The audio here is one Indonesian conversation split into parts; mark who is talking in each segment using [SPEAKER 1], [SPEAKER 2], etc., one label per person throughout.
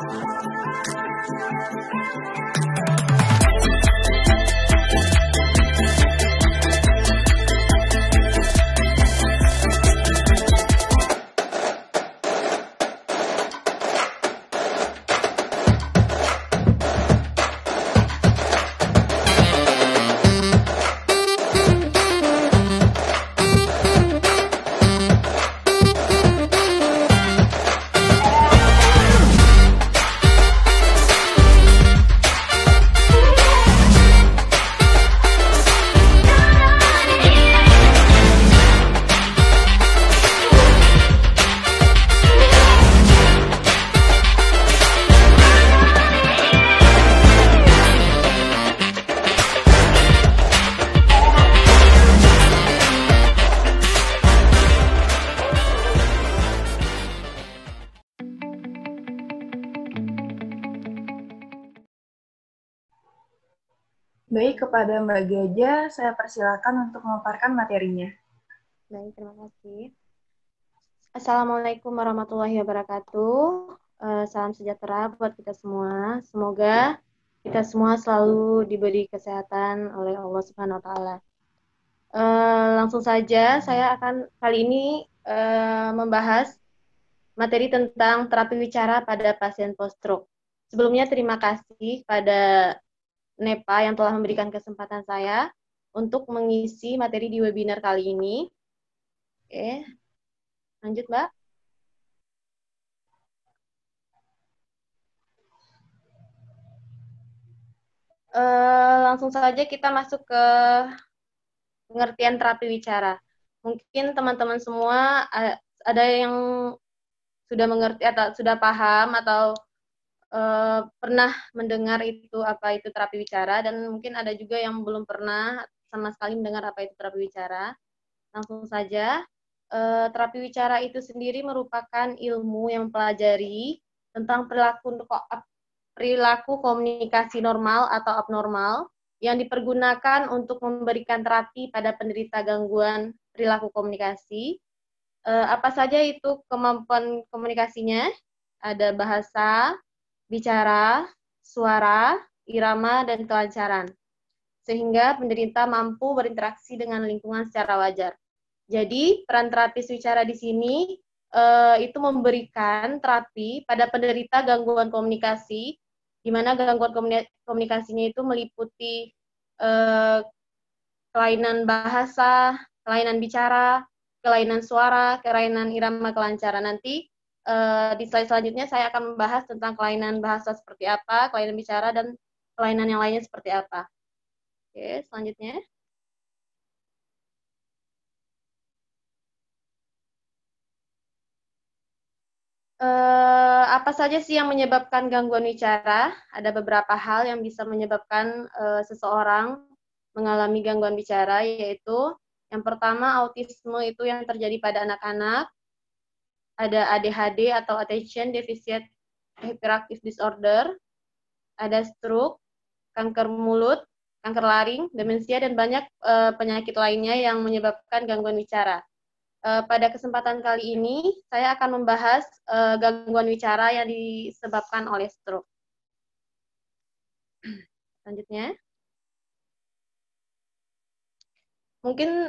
[SPEAKER 1] Thank you. Baik, kepada Mbak Gaja, saya persilakan untuk memaparkan materinya. Baik, terima kasih. Assalamualaikum warahmatullahi wabarakatuh. Eh, salam sejahtera buat kita semua. Semoga kita semua selalu diberi kesehatan oleh Allah Subhanahu wa taala. Eh, langsung saja saya akan kali ini eh, membahas materi tentang terapi bicara pada pasien post stroke. Sebelumnya terima kasih pada NEPA yang telah memberikan kesempatan saya untuk mengisi materi di webinar kali ini. Oke, lanjut Mbak. Uh, langsung saja kita masuk ke pengertian terapi wicara. Mungkin teman-teman semua eh, ada yang sudah mengerti atau sudah paham atau uh, pernah mendengar itu apa itu terapi bicara dan mungkin ada juga yang belum pernah sama sekali mendengar apa itu terapi bicara. Langsung saja, uh, terapi bicara itu sendiri merupakan ilmu yang pelajari tentang perilaku perilaku komunikasi normal atau abnormal yang dipergunakan untuk memberikan terapi pada penderita gangguan perilaku komunikasi. Eh, apa saja itu kemampuan komunikasinya? Ada bahasa, bicara, suara, irama, dan kelancaran, sehingga penderita mampu berinteraksi dengan lingkungan secara wajar. Jadi, peran terapis bicara di sini eh, itu memberikan terapi pada penderita gangguan komunikasi, di mana gangguan komunikasinya itu meliputi eh, kelainan bahasa, kelainan bicara, kelainan suara, kelainan irama kelancaran. Nanti uh, di slide selanjutnya saya akan membahas tentang kelainan bahasa seperti apa, kelainan bicara, dan kelainan yang lainnya seperti apa. Oke, selanjutnya. Uh, apa saja sih yang menyebabkan gangguan bicara? Ada beberapa hal yang bisa menyebabkan uh, seseorang mengalami gangguan bicara, yaitu yang pertama autisme itu yang terjadi pada anak-anak, ada ADHD atau Attention Deficit Hyperactive Disorder, ada stroke, kanker mulut, kanker laring, demensia, dan banyak uh, penyakit lainnya yang menyebabkan gangguan bicara. Uh, eh, pada kesempatan kali ini, saya akan membahas uh, gangguan bicara yang disebabkan oleh stroke. Selanjutnya. Mungkin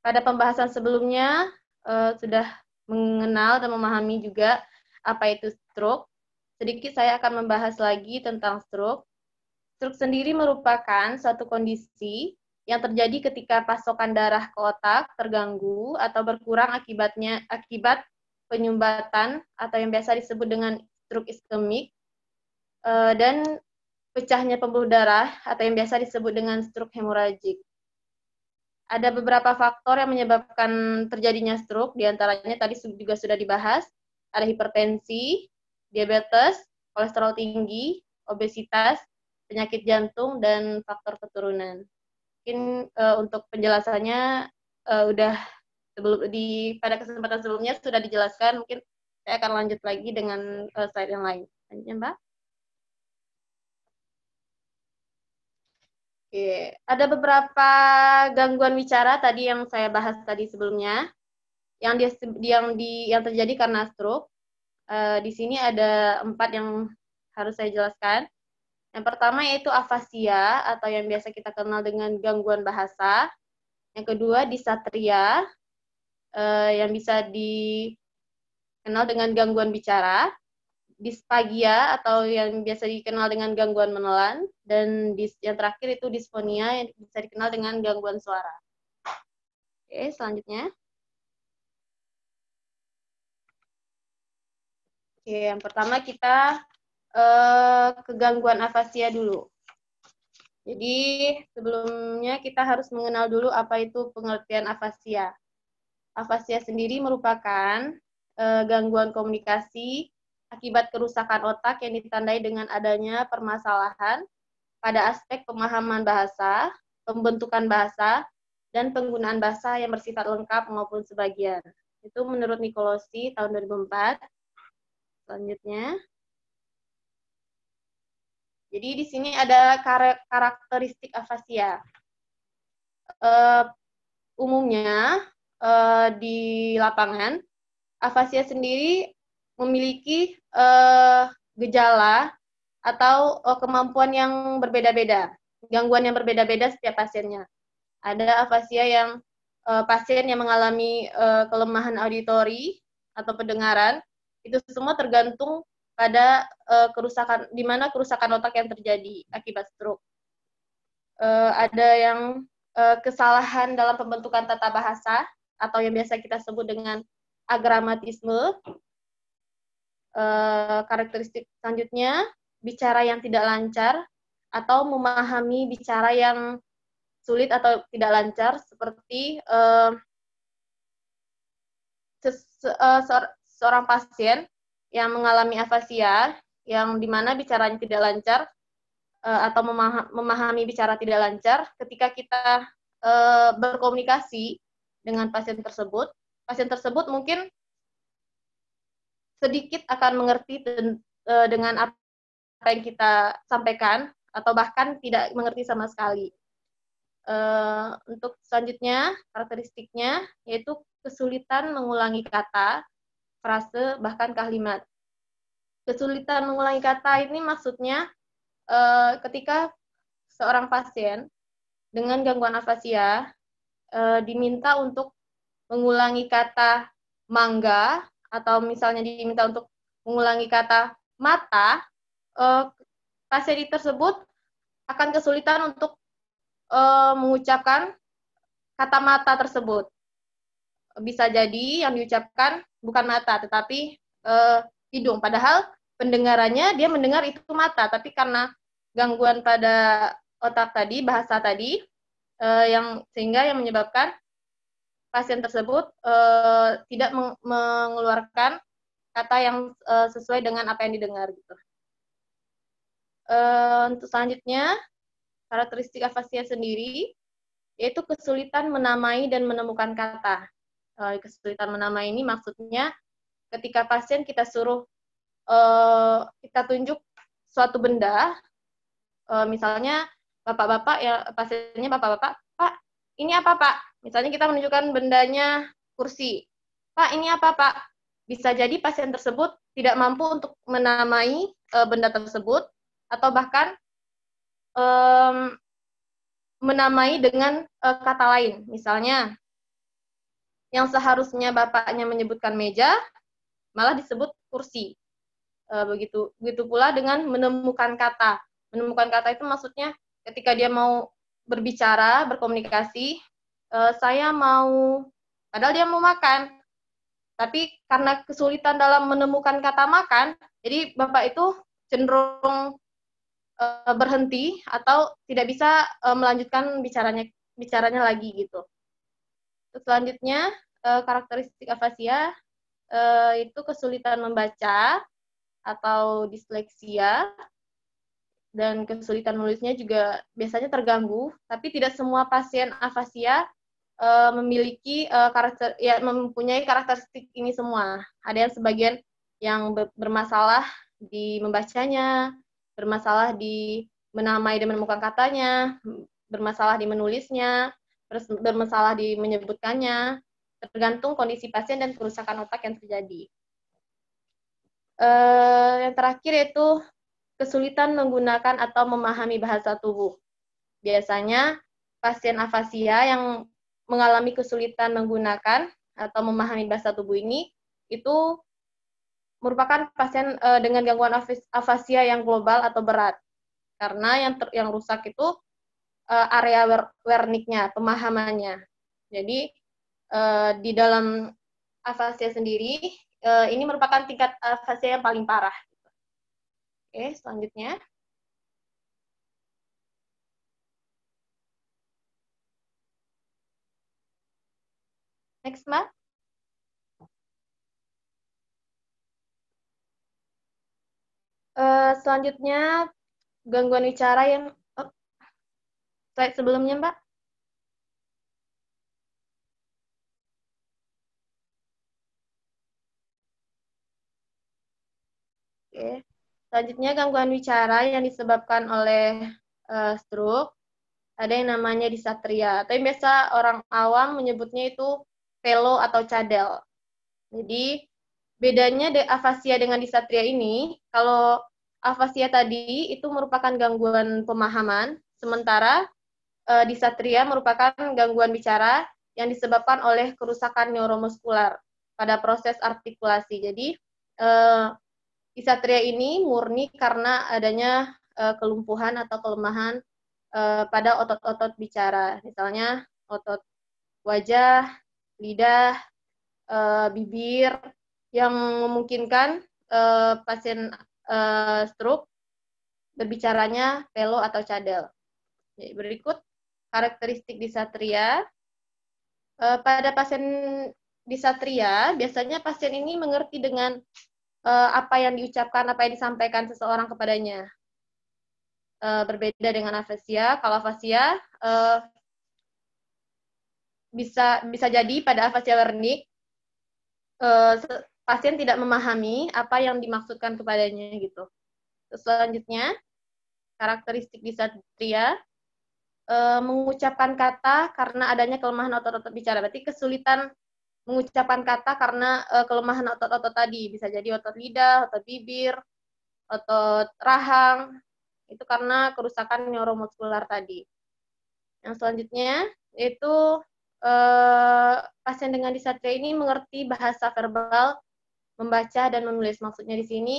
[SPEAKER 1] pada pembahasan sebelumnya, uh, sudah mengenal dan memahami juga apa itu stroke. Sedikit saya akan membahas lagi tentang stroke. Stroke sendiri merupakan suatu kondisi yang terjadi ketika pasokan darah ke otak terganggu atau berkurang akibatnya akibat penyumbatan atau yang biasa disebut dengan stroke iskemik eh, dan pecahnya pembuluh darah atau yang biasa disebut dengan stroke hemoragik. Ada beberapa faktor yang menyebabkan terjadinya stroke, diantaranya tadi juga sudah dibahas, ada hipertensi, diabetes, kolesterol tinggi, obesitas, penyakit jantung, dan faktor keturunan. Mungkin uh, untuk penjelasannya uh, udah sebelum di pada kesempatan sebelumnya sudah dijelaskan, mungkin saya akan lanjut lagi dengan uh, slide yang lain. Lanjutnya, Mbak. Oke, ada beberapa gangguan bicara tadi yang saya bahas tadi sebelumnya, yang dia yang di yang terjadi karena stroke. Uh, di sini ada empat yang harus saya jelaskan. Yang pertama yaitu afasia atau yang biasa kita kenal dengan gangguan bahasa. Yang kedua disatria uh, yang bisa dikenal dengan gangguan bicara dispagia atau yang biasa dikenal dengan gangguan menelan dan dis, yang terakhir itu disfonia yang bisa dikenal dengan gangguan suara. Oke, selanjutnya. Oke, yang pertama kita eh, ke gangguan afasia dulu. Jadi sebelumnya kita harus mengenal dulu apa itu pengertian afasia. Afasia sendiri merupakan eh, gangguan komunikasi akibat kerusakan otak yang ditandai dengan adanya permasalahan pada aspek pemahaman bahasa, pembentukan bahasa, dan penggunaan bahasa yang bersifat lengkap maupun sebagian. Itu menurut Nikolosi tahun 2004. Selanjutnya. Jadi di sini ada karakteristik afasia. Eh, umumnya eh, di lapangan, afasia sendiri memiliki uh, gejala atau uh, kemampuan yang berbeda-beda, gangguan yang berbeda-beda setiap pasiennya. Ada afasia yang uh, pasien yang mengalami uh, kelemahan auditori atau pendengaran, itu semua tergantung pada uh, kerusakan di mana kerusakan otak yang terjadi akibat stroke. Uh, ada yang uh, kesalahan dalam pembentukan tata bahasa atau yang biasa kita sebut dengan agramatisme Eh, karakteristik selanjutnya bicara yang tidak lancar atau memahami bicara yang sulit atau tidak lancar seperti eh, eh, seorang pasien yang mengalami afasia yang dimana bicaranya tidak lancar atau memah memahami bicara tidak lancar ketika kita berkomunikasi dengan pasien tersebut pasien tersebut mungkin sedikit akan mengerti den, e, dengan apa yang kita sampaikan atau bahkan tidak mengerti sama sekali. E, untuk selanjutnya karakteristiknya yaitu kesulitan mengulangi kata, frase bahkan kalimat. Kesulitan mengulangi kata ini maksudnya e, ketika seorang pasien dengan gangguan afasia e, diminta untuk mengulangi kata mangga atau misalnya diminta untuk mengulangi kata mata, uh, pasien tersebut akan kesulitan untuk uh, mengucapkan kata mata tersebut. Bisa jadi yang diucapkan bukan mata, tetapi uh, hidung. Padahal pendengarannya dia mendengar itu mata, tapi karena gangguan pada otak tadi, bahasa tadi, uh, yang sehingga yang menyebabkan pasien tersebut uh, tidak meng mengeluarkan kata yang uh, sesuai dengan apa yang didengar gitu. Uh, untuk selanjutnya karakteristik afasia sendiri yaitu kesulitan menamai dan menemukan kata. Uh, kesulitan menamai ini maksudnya ketika pasien kita suruh uh, kita tunjuk suatu benda, uh, misalnya bapak-bapak ya pasiennya bapak-bapak, pak ini apa pak? Misalnya kita menunjukkan bendanya kursi. Pak, ini apa, Pak? Bisa jadi pasien tersebut tidak mampu untuk menamai e, benda tersebut atau bahkan e, menamai dengan e, kata lain. Misalnya, yang seharusnya bapaknya menyebutkan meja, malah disebut kursi. E, begitu, begitu pula dengan menemukan kata. Menemukan kata itu maksudnya ketika dia mau berbicara, berkomunikasi, uh, saya mau padahal dia mau makan tapi karena kesulitan dalam menemukan kata makan jadi bapak itu cenderung uh, berhenti atau tidak bisa uh, melanjutkan bicaranya bicaranya lagi gitu Terus selanjutnya uh, karakteristik afasia uh, itu kesulitan membaca atau disleksia dan kesulitan menulisnya juga biasanya terganggu tapi tidak semua pasien afasia uh, memiliki uh, karakter ya mempunyai karakteristik ini semua. Ada yang sebagian yang bermasalah di membacanya, bermasalah di menamai dan menemukan katanya, bermasalah di menulisnya, terus bermasalah di menyebutkannya, tergantung kondisi pasien dan kerusakan otak yang terjadi. Uh, yang terakhir yaitu kesulitan menggunakan atau memahami bahasa tubuh. Biasanya pasien afasia yang mengalami kesulitan menggunakan atau memahami bahasa tubuh ini itu merupakan pasien uh, dengan gangguan afasia yang global atau berat karena yang ter, yang rusak itu uh, area wer, werniknya pemahamannya jadi uh, di dalam afasia sendiri ini merupakan tingkat afasia yang paling parah oke selanjutnya Next, Ma. Uh, eh, selanjutnya, gangguan bicara yang... Oh, slide sebelumnya, Mbak. Oke. Selanjutnya gangguan bicara yang disebabkan oleh uh, stroke. Ada yang namanya disatria Tapi biasa orang awam menyebutnya itu velo atau cadel. Jadi bedanya de afasia dengan disatria ini, kalau afasia tadi itu merupakan gangguan pemahaman, sementara e, disatria merupakan gangguan bicara yang disebabkan oleh kerusakan neuromuskular pada proses artikulasi. Jadi e, disatria ini murni karena adanya e, kelumpuhan atau kelemahan pada otot-otot bicara, misalnya otot wajah, lidah, e, bibir yang memungkinkan e, pasien e, stroke berbicaranya pelo atau cadel. berikut karakteristik disatria. E, pada pasien disatria, biasanya pasien ini mengerti dengan e, apa yang diucapkan, apa yang disampaikan seseorang kepadanya. E, berbeda dengan afasia, kalau afasia e, bisa bisa jadi pada fase learning uh, pasien tidak memahami apa yang dimaksudkan kepadanya gitu. Terus selanjutnya karakteristik disatria uh, eh, mengucapkan kata karena adanya kelemahan otot-otot bicara. Berarti kesulitan mengucapkan kata karena uh, kelemahan otot-otot tadi. Bisa jadi otot lidah, otot bibir, otot rahang. Itu karena kerusakan neuromuskular tadi. Yang selanjutnya yaitu Eh, pasien dengan disatria ini mengerti bahasa verbal, membaca dan menulis. Maksudnya di sini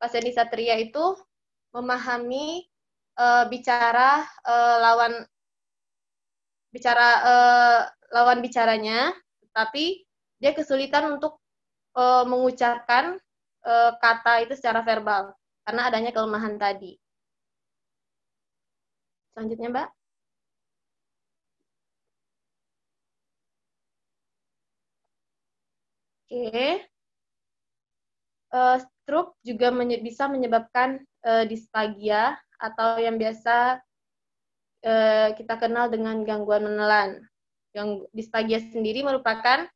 [SPEAKER 1] pasien disatria itu memahami e, bicara e, lawan bicara e, lawan bicaranya, tapi dia kesulitan untuk e, mengucapkan e, kata itu secara verbal karena adanya kelemahan tadi. Selanjutnya, Mbak. Oke. Uh, stroke juga menye bisa menyebabkan uh, eh, disfagia atau yang biasa uh, kita kenal dengan gangguan menelan. Yang disfagia sendiri merupakan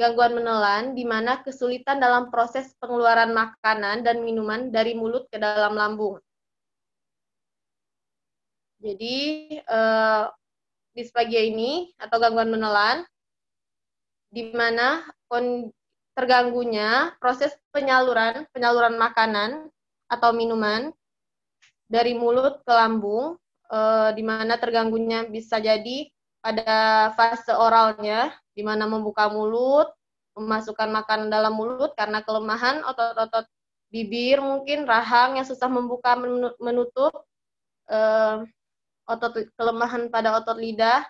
[SPEAKER 1] gangguan menelan di mana kesulitan dalam proses pengeluaran makanan dan minuman dari mulut ke dalam lambung. Jadi uh, disfagia ini atau gangguan menelan di mana kondisi terganggunya proses penyaluran penyaluran makanan atau minuman dari mulut ke lambung, e, di mana terganggunya bisa jadi pada fase oralnya, di mana membuka mulut, memasukkan makanan dalam mulut karena kelemahan otot-otot bibir mungkin rahang yang susah membuka menutup e, otot kelemahan pada otot lidah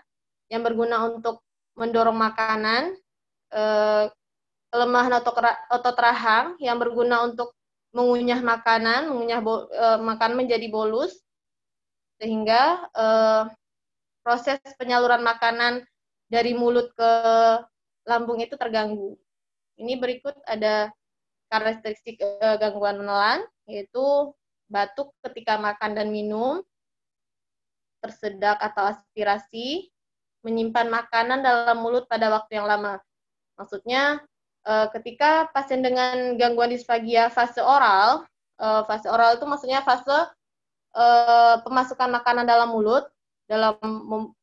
[SPEAKER 1] yang berguna untuk mendorong makanan e, kelemahan otot, rahang yang berguna untuk mengunyah makanan, mengunyah bo, e, makan menjadi bolus, sehingga e, proses penyaluran makanan dari mulut ke lambung itu terganggu. Ini berikut ada karakteristik e, gangguan menelan, yaitu batuk ketika makan dan minum, tersedak atau aspirasi, menyimpan makanan dalam mulut pada waktu yang lama. Maksudnya Eh, ketika pasien dengan gangguan disfagia fase oral, eh, fase oral itu maksudnya fase eh, pemasukan makanan dalam mulut, dalam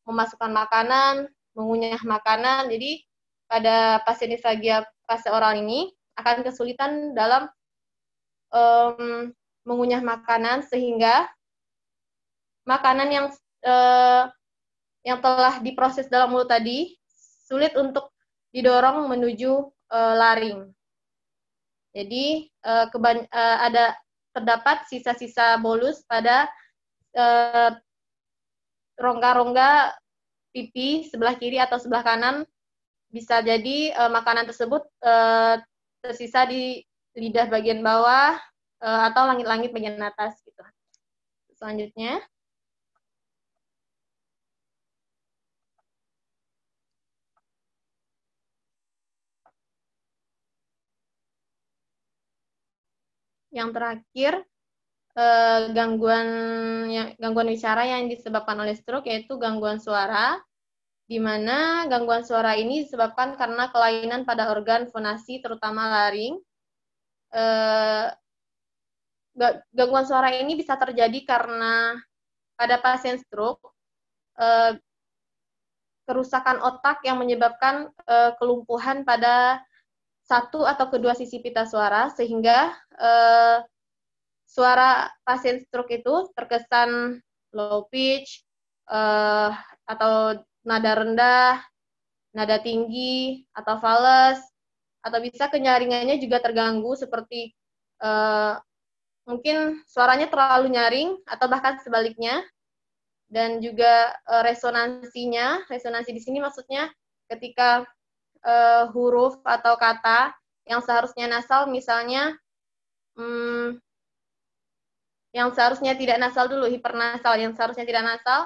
[SPEAKER 1] memasukkan makanan, mengunyah makanan. Jadi pada pasien disfagia fase oral ini akan kesulitan dalam um, mengunyah makanan sehingga makanan yang uh, yang telah diproses dalam mulut tadi sulit untuk didorong menuju uh, laring. Jadi uh, uh, ada terdapat sisa-sisa bolus pada rongga-rongga pipi sebelah kiri atau sebelah kanan. Bisa jadi makanan tersebut tersisa di lidah bagian bawah atau langit-langit bagian atas gitu. Selanjutnya. yang terakhir eh, gangguan yang, gangguan bicara yang disebabkan oleh stroke yaitu gangguan suara di mana gangguan suara ini disebabkan karena kelainan pada organ fonasi terutama laring. Eh, gangguan suara ini bisa terjadi karena pada pasien stroke eh, kerusakan otak yang menyebabkan kelumpuhan pada satu atau kedua sisi pita suara sehingga eh, suara pasien stroke itu terkesan low pitch eh, atau nada rendah, nada tinggi atau falas atau bisa kenyaringannya juga terganggu seperti eh, mungkin suaranya terlalu nyaring atau bahkan sebaliknya dan juga eh, resonansinya, resonansi di sini maksudnya ketika uh, huruf atau kata yang seharusnya nasal misalnya hmm, yang seharusnya tidak nasal dulu hipernasal yang seharusnya tidak nasal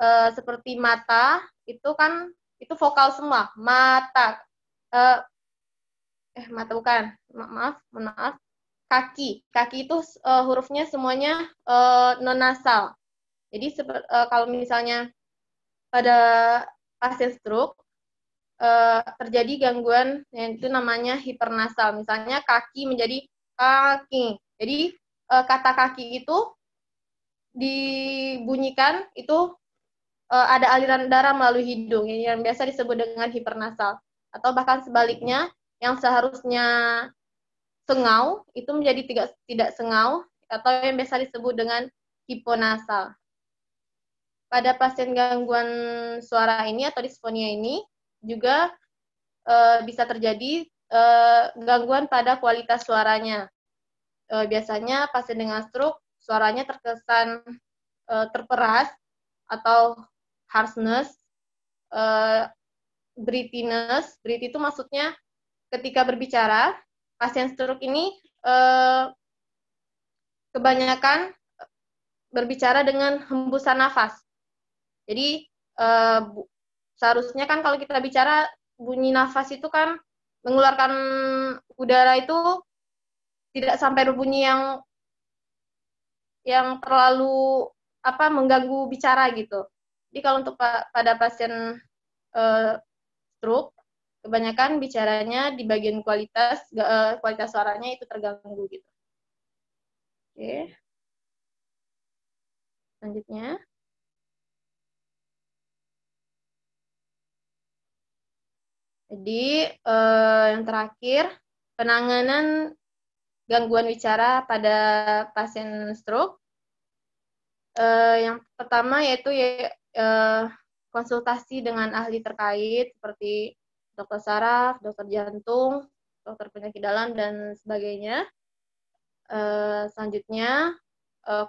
[SPEAKER 1] uh, seperti mata itu kan itu vokal semua mata uh, eh mata bukan Ma maaf maaf kaki kaki itu uh, hurufnya semuanya uh, non nasal jadi uh, kalau misalnya pada pasien stroke uh, terjadi gangguan yang itu namanya hipernasal. Misalnya kaki menjadi kaki. Jadi uh, kata kaki itu dibunyikan itu uh, ada aliran darah melalui hidung yang biasa disebut dengan hipernasal atau bahkan sebaliknya yang seharusnya sengau itu menjadi tidak tidak sengau atau yang biasa disebut dengan hiponasal. Pada pasien gangguan suara ini atau disfonia ini juga uh, bisa terjadi uh, gangguan pada kualitas suaranya. Uh, biasanya pasien dengan stroke suaranya terkesan uh, terperas atau harshness, uh, brittiness. itu maksudnya ketika berbicara, pasien stroke ini uh, kebanyakan berbicara dengan hembusan nafas. Jadi uh, Seharusnya kan kalau kita bicara bunyi nafas itu kan mengeluarkan udara itu tidak sampai berbunyi yang yang terlalu apa mengganggu bicara gitu. Jadi kalau untuk pada pasien uh, stroke kebanyakan bicaranya di bagian kualitas uh, kualitas suaranya itu terganggu gitu. Oke. Okay. Selanjutnya. Jadi eh, yang terakhir penanganan gangguan bicara pada pasien stroke. Eh, yang pertama yaitu ya, eh, konsultasi dengan ahli terkait seperti dokter saraf, dokter jantung, dokter penyakit dalam dan sebagainya. Eh, selanjutnya eh,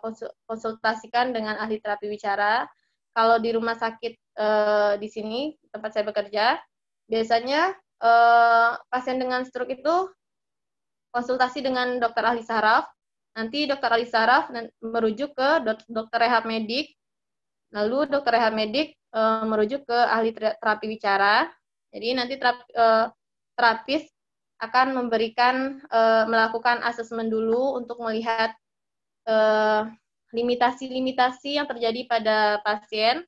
[SPEAKER 1] konsultasikan dengan ahli terapi bicara. Kalau di rumah sakit eh, di sini tempat saya bekerja biasanya uh, pasien dengan stroke itu konsultasi dengan dokter ahli saraf. Nanti dokter ahli saraf merujuk ke dokter rehab medik. Lalu dokter rehab medik uh, merujuk ke ahli terapi bicara. Jadi nanti terap, uh, eh, terapis akan memberikan uh, melakukan asesmen dulu untuk melihat limitasi-limitasi yang terjadi pada pasien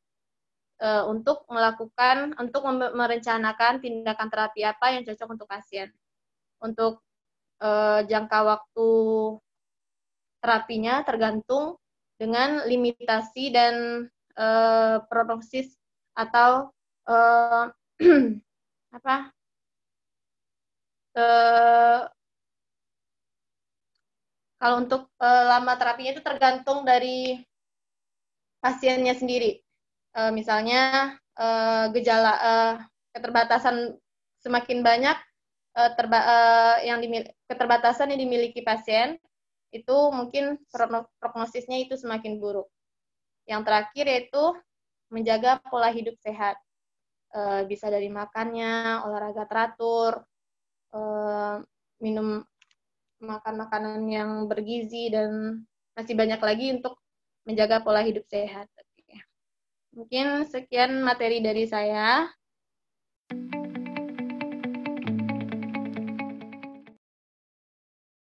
[SPEAKER 1] uh, untuk melakukan untuk merencanakan tindakan terapi apa yang cocok untuk pasien. Untuk uh, jangka waktu terapinya tergantung dengan limitasi dan uh, prognosis atau uh, apa uh, kalau untuk uh, lama terapinya itu tergantung dari pasiennya sendiri uh, misalnya uh, gejala uh, keterbatasan semakin banyak uh, terba uh, yang keterbatasan yang dimiliki pasien itu mungkin prognosisnya itu semakin buruk. Yang terakhir yaitu menjaga pola hidup sehat. E, bisa dari makannya, olahraga teratur, e, minum makan makanan yang bergizi dan masih banyak lagi untuk menjaga pola hidup sehat. Mungkin sekian materi dari saya.